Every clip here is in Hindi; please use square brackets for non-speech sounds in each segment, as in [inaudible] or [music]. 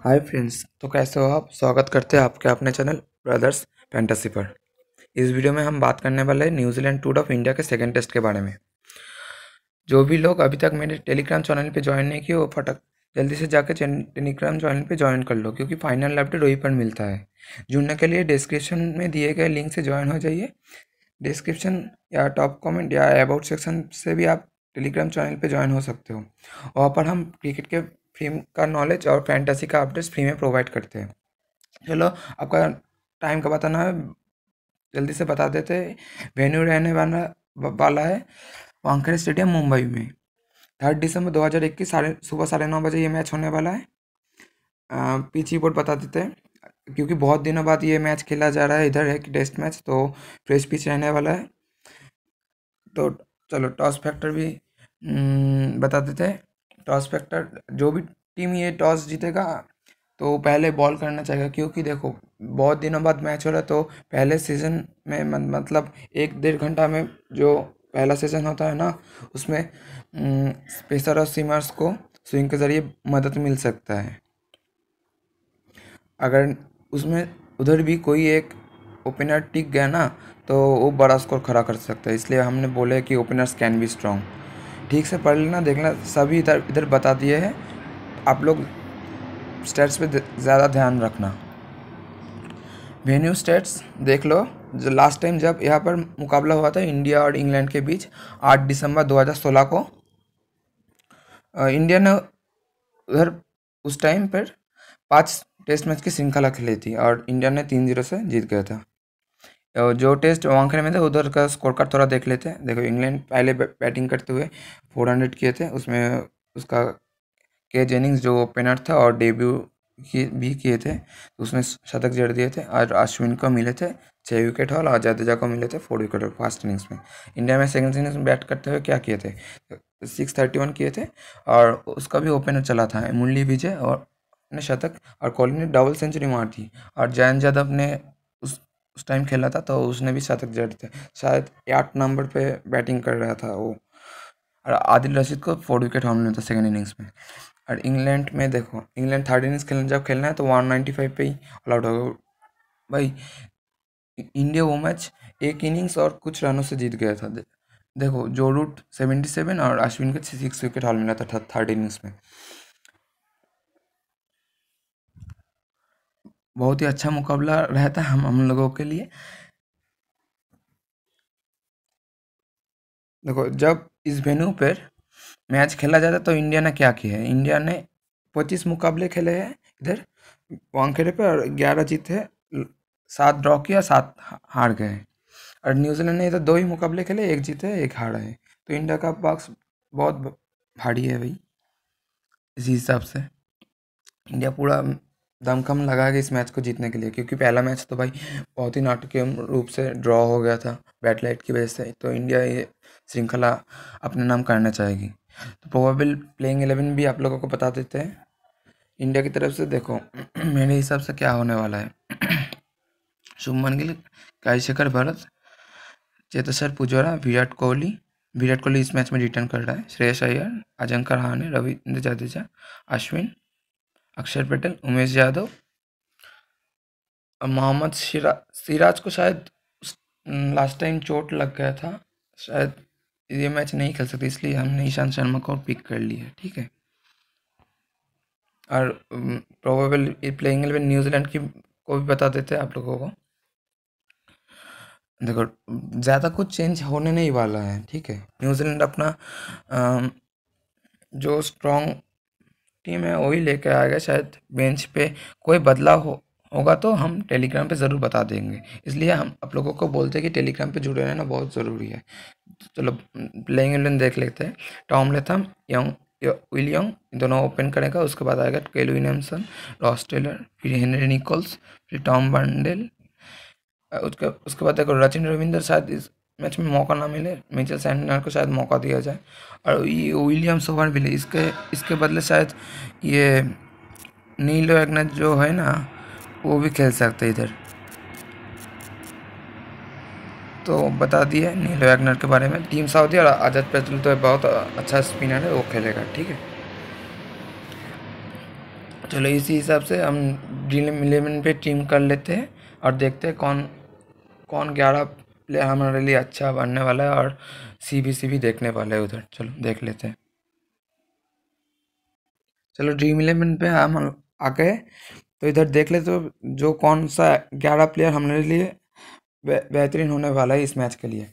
हाय फ्रेंड्स तो कैसे हो आप स्वागत करते हैं आपके अपने चैनल ब्रदर्स फैंटेसी पर इस वीडियो में हम बात करने वाले हैं न्यूजीलैंड टूर ऑफ इंडिया के सेकेंड टेस्ट के बारे में जो भी लोग अभी तक मेरे टेलीग्राम चैनल पे ज्वाइन नहीं किए वो फटक जल्दी से जाके टेलीग्राम चैनल पे ज्वाइन कर लो क्योंकि फाइनल अपडेट वहीं पर मिलता है जुड़ने के लिए डिस्क्रिप्शन में दिए गए लिंक से ज्वाइन हो जाइए डिस्क्रिप्शन या टॉप कमेंट या अबाउट सेक्शन से भी आप टेलीग्राम चैनल पे ज्वाइन हो सकते हो वहाँ पर हम क्रिकेट के फ्री का नॉलेज और फैंटेसी का अपडेट्स फ्री में प्रोवाइड करते हैं चलो आपका टाइम का बताना है जल्दी से बता देते वेन्यू रहने वाला वाला है वांखेड़े स्टेडियम मुंबई में थर्ड दिसंबर 2021 साढ़े सुबह साढ़े नौ बजे ये मैच होने वाला है पिच रिपोर्ट बता देते हैं क्योंकि बहुत दिनों बाद ये मैच खेला जा रहा है इधर है कि टेस्ट मैच तो फ्रेश पिच रहने वाला है तो चलो टॉस फैक्टर भी हम्म, बता देते हैं टॉस फैक्टर जो भी टीम ये टॉस जीतेगा तो पहले बॉल करना चाहेगा क्योंकि देखो बहुत दिनों बाद मैच हो रहा है तो पहले सीज़न में मतलब एक डेढ़ घंटा में जो पहला सीजन होता है ना उसमें स्पेसर और सीमर्स को स्विंग के ज़रिए मदद मिल सकता है अगर उसमें उधर भी कोई एक ओपनर टिक गया ना तो वो बड़ा स्कोर खड़ा कर सकता है इसलिए हमने बोला कि ओपनर्स कैन बी स्ट्रॉन्ग ठीक से पढ़ लेना देखना सभी इधर इधर बता दिए हैं आप लोग स्टेट्स पे ज़्यादा ध्यान रखना वेन्यू स्टेट्स देख लो जो लास्ट टाइम जब यहाँ पर मुकाबला हुआ था इंडिया और इंग्लैंड के बीच 8 दिसंबर 2016 को इंडिया ने उधर उस टाइम पर पाँच टेस्ट मैच की श्रृंखला खेली थी और इंडिया ने तीन जीरो से जीत गया था और जो टेस्ट वांखड़े में था उधर का स्कोर कार्ड थोड़ा देख लेते हैं देखो इंग्लैंड पहले बैटिंग करते हुए फोर हंड्रेड किए थे उसमें उसका के जेनिंग्स जो ओपनर था और डेब्यू भी किए थे तो उसने शतक जड़ दिए थे और अश्विन को मिले थे छः विकेट और और जडेजा को मिले थे four wicket fast first innings में इंडिया में सेकंड इनिंग्स में बैट करते हुए क्या किए थे सिक्स थर्टी वन किए थे और उसका भी ओपनर चला था मुरली विजय और ने शतक और कोहली ने डबल सेंचुरी मार थी और जयंत यादव ने उस टाइम खेला था तो उसने भी शतक जड़ थे शायद आठ नंबर पे बैटिंग कर रहा था वो और आदिल रशीद को फोर विकेट हमने था सेकेंड इनिंग्स में और इंग्लैंड में देखो इंग्लैंड थर्ड इनिंग्स खेलने जब खेलना है तो वन नाइन्टी फाइव पे ही ऑल आउट हो गया भाई इंडिया वो मैच एक इनिंग्स और कुछ रनों से जीत गया था देखो जो रूट सेवेंटी सेवन और अश्विन के सिक्स विकेट हॉल मिला था थर्ड इनिंग्स में बहुत ही अच्छा मुकाबला रहता है हम हम लोगों के लिए देखो जब इस वेन्यू पर मैच खेला जाता तो इंडिया ने क्या किया है इंडिया ने पच्चीस मुकाबले खेले हैं इधर वानखेड़े पर और ग्यारह जीते सात ड्रॉ किया सात हार गए और न्यूजीलैंड ने इधर तो दो ही मुकाबले खेले एक जीते एक हारा है तो इंडिया का बॉक्स बहुत भारी है भाई इसी हिसाब से इंडिया पूरा दमखम लगा कि इस मैच को जीतने के लिए क्योंकि पहला मैच तो भाई बहुत ही नाटकीय रूप से ड्रॉ हो गया था बैट लाइट की वजह से तो इंडिया ये श्रृंखला अपने नाम करना चाहेगी तो प्रोबेबल प्लेइंग एलेवन भी आप लोगों को बता देते हैं इंडिया की तरफ से देखो [clears throat] मेरे हिसाब से क्या होने वाला है [clears throat] शुभमन गिल कायशेखर भरत चेतेश्वर पुजारा विराट कोहली विराट कोहली इस मैच में रिटर्न कर रहा है श्रेयस अय्यर अजंकर हाने रविंद्र जडेजा अश्विन अक्षर पटेल उमेश यादव मोहम्मद सिरा सिराज को शायद लास्ट टाइम चोट लग गया था शायद ये मैच नहीं खेल सकते इसलिए हमने ईशांत शर्मा को पिक कर लिया है ठीक है और प्रोबेबल प्लेइंग एलेवन न्यूजीलैंड की को भी बता देते हैं आप लोगों को देखो ज़्यादा कुछ चेंज होने नहीं वाला है ठीक है न्यूजीलैंड अपना आ, जो स्ट्रॉन्ग टीम है वही लेकर आएगा शायद बेंच पे कोई बदलाव हो होगा तो हम टेलीग्राम पे ज़रूर बता देंगे इसलिए हम आप लोगों को बोलते हैं कि टेलीग्राम पे जुड़े रहना बहुत ज़रूरी है चलो प्लेइंग इलेवन देख लेते हैं टॉम लेथम यंग विलियम दोनों ओपन करेगा उसके बाद आएगा केल विलियमसन रॉस टेलर फिर हेनरी निकोल्स फिर टॉम बंडेल उसके उसके बाद देखो रचिन रविंदर शायद इस मैच में मौका ना मिले मिचेल सैंडनर को शायद मौका दिया जाए और ये विलियम सोवर भी इसके इसके बदले शायद ये नीलो एग्नेट जो है ना वो भी खेल सकते इधर तो बता दिए नीलो एग्नेट के बारे में टीम सऊदी और आजाद पेतुल तो बहुत अच्छा स्पिनर है वो खेलेगा ठीक है चलो इसी हिसाब से हम ड्रीम इलेवन पे टीम कर लेते हैं और देखते हैं कौन कौन ग्यारह प्ले हमारे लिए अच्छा बनने वाला है और सी बी सी भी देखने वाला है उधर चलो देख लेते हैं चलो ड्रीम इलेवन पे हम आ गए तो इधर देख लेते तो जो कौन सा ग्यारह प्लेयर हमारे लिए बेहतरीन होने वाला है इस मैच के लिए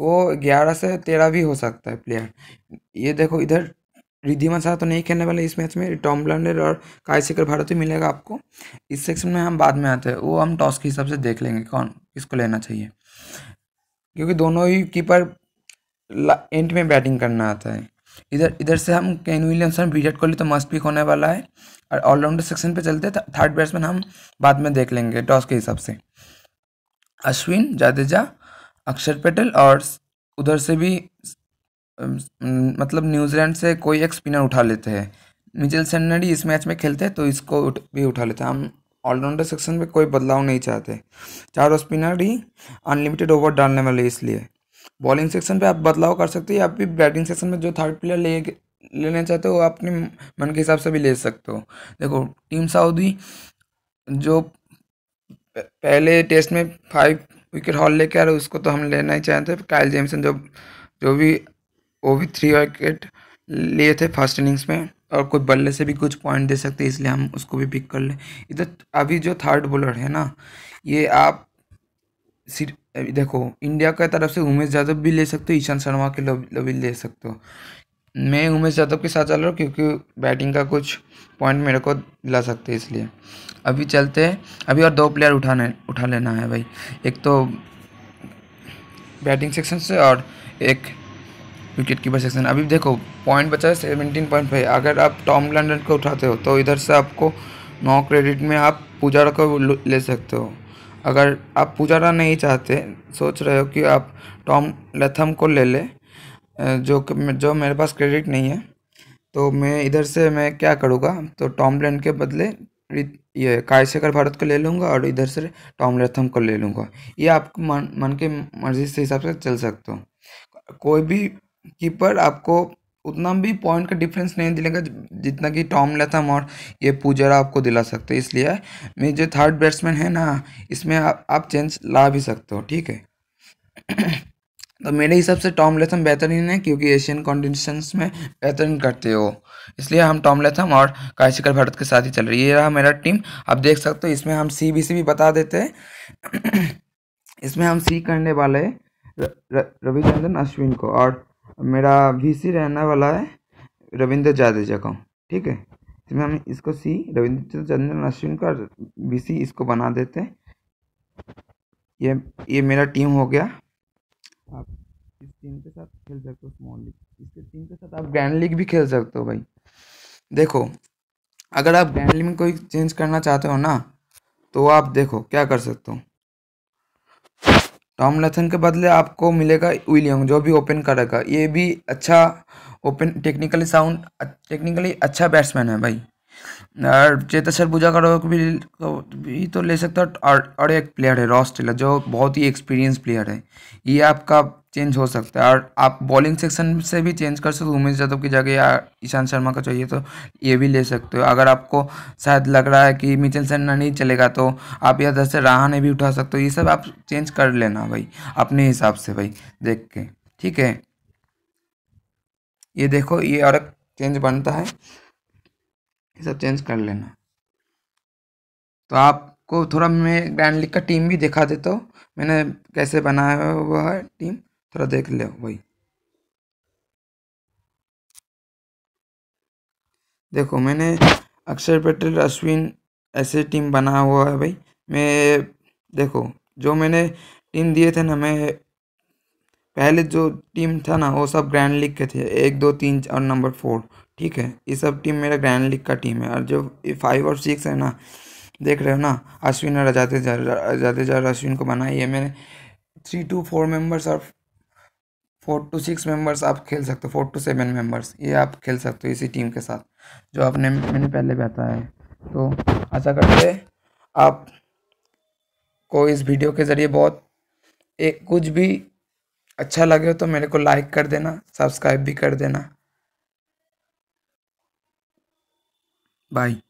वो ग्यारह से तेरह भी हो सकता है प्लेयर ये देखो इधर रिधिमा शाह तो नहीं खेलने वाले इस मैच में टॉम ब्लैंडर और काय भारत भारती मिलेगा आपको इस सेक्शन में हम बाद में आते हैं वो हम टॉस के हिसाब से देख लेंगे कौन किसको लेना चाहिए क्योंकि दोनों ही कीपर एंड में बैटिंग करना आता है इधर इधर से हम केन विलियमसन विराट कोहली तो मस्ट पिक होने वाला है और ऑलराउंडर सेक्शन पे चलते हैं थर्ड तो बैट्समैन हम बाद में देख लेंगे टॉस के हिसाब से अश्विन जादेजा अक्षर पटेल और उधर से भी मतलब न्यूजीलैंड से कोई एक स्पिनर उठा लेते हैं मिचेल सेनरी इस मैच में खेलते हैं तो इसको भी उठा लेते हैं हम ऑलराउंडर सेक्शन में कोई बदलाव नहीं चाहते चारों स्पिनर ही अनलिमिटेड ओवर डालने वाले इसलिए बॉलिंग सेक्शन पे आप बदलाव कर सकते हो आप भी बैटिंग सेक्शन में जो थर्ड प्लेयर ले लेना चाहते हो आप अपने मन के हिसाब से भी ले सकते हो देखो टीम सऊदी जो पहले टेस्ट में फाइव विकेट हॉल लेके आ रहे उसको तो हम लेना ही चाहते कायल जेमसन जो जो भी वो भी थ्री विकेट लिए थे फर्स्ट इनिंग्स में और कोई बल्ले से भी कुछ पॉइंट दे सकते हैं इसलिए हम उसको भी पिक कर लें इधर अभी जो थर्ड बॉलर है ना ये आप देखो इंडिया की तरफ से उमेश यादव भी ले सकते हो ईशांत शर्मा के लो भी ले सकते हो मैं उमेश यादव के साथ चल रहा हूँ क्योंकि बैटिंग का कुछ पॉइंट मेरे को ला सकते हैं इसलिए अभी चलते हैं अभी और दो प्लेयर उठाने उठा लेना है भाई एक तो बैटिंग सेक्शन से और एक विकेट कीपर सेक्शन अभी देखो पॉइंट बचा है सेवनटीन पॉइंट फाइव अगर आप टॉम लैंडन को उठाते हो तो इधर से आपको नौ क्रेडिट में आप पुजारा को ले सकते हो अगर आप पुजारा नहीं चाहते सोच रहे हो कि आप टॉम लेथम को ले ले जो जो मेरे पास क्रेडिट नहीं है तो मैं इधर से मैं क्या करूँगा तो टॉम लैंड के बदले ये कायशेखर भारत को ले लूँगा और इधर से टॉम लेथम को ले लूँगा ये आप मन मन के मर्जी से हिसाब से चल सकते हो कोई भी कीपर आपको उतना भी पॉइंट का डिफरेंस नहीं दिलेगा जितना कि टॉम लेथम और ये पूजरा आपको दिला सकते इसलिए मेरे जो थर्ड बैट्समैन है ना इसमें आप आप चेंज ला भी सकते हो ठीक है [clears throat] तो मेरे हिसाब से टॉम लेथम बेहतरीन है क्योंकि एशियन कॉन्डिशंस में बेहतरीन करते हो इसलिए हम टॉम लेथम और कायशिकर भारत के साथ ही चल रही है ये रहा मेरा टीम आप देख सकते हो इसमें हम सी बी सी भी बता देते हैं [clears throat] इसमें हम सी करने वाले रविचंद्रन अश्विन को और मेरा वी सी रहने वाला है रविंद्र जाडेजा का ठीक है इसमें हम इसको सी रविंद्र चंद्रन अश्विन का बी सी इसको बना देते हैं ये ये मेरा टीम हो गया आप इस टीम के साथ खेल सकते हो स्मॉल लीग इसके टीम के साथ आप ग्रैंड लीग भी खेल सकते हो भाई देखो अगर आप ग्रैंड लीग में कोई चेंज करना चाहते हो ना तो आप देखो क्या कर सकते हो टॉम तो लथन के बदले आपको मिलेगा विलियम जो भी ओपन करेगा ये भी अच्छा ओपन टेक्निकली साउंड टेक्निकली अच्छा बैट्समैन है भाई और चेतेश्वर पुजाकारा भी, तो भी तो ले सकता है और, और एक प्लेयर है रॉस टेलर जो बहुत ही एक्सपीरियंस प्लेयर है ये आपका चेंज हो सकता है और आप बॉलिंग सेक्शन से भी चेंज कर सकते हो उमेश यादव की जगह या ईशांत शर्मा का चाहिए तो ये भी ले सकते हो अगर आपको शायद लग रहा है कि मिचल सेना नहीं चलेगा तो आप या तो से नहीं भी उठा सकते हो ये सब आप चेंज कर लेना भाई अपने हिसाब से भाई देख के ठीक है ये देखो ये और चेंज बनता है ये सब चेंज कर लेना तो आपको थोड़ा मैं ग्रैंड लीग का टीम भी दिखा देता हूँ मैंने कैसे बनाया हुआ है टीम थोड़ा देख लो वही देखो मैंने अक्षर पटेल अश्विन ऐसे टीम बना हुआ है भाई मैं देखो जो मैंने टीम दिए थे ना मैं पहले जो टीम था ना वो सब ग्रैंड लीग के थे एक दो तीन और नंबर फोर ठीक है ये सब टीम मेरा ग्रैंड लीग का टीम है और जो फाइव और सिक्स है ना देख रहे हो ना अश्विन और अजाते अजाते और अश्विन को बनाई है मैंने थ्री टू फोर मेंबर्स और फोर टू सिक्स मेंबर्स आप खेल सकते हो फोर टू सेवन मेंबर्स ये आप खेल सकते हो इसी टीम के साथ जो आपने मैंने पहले बताया है तो ऐसा करते आप को इस वीडियो के ज़रिए बहुत एक कुछ भी अच्छा लगे तो मेरे को लाइक कर देना सब्सक्राइब भी कर देना Bye.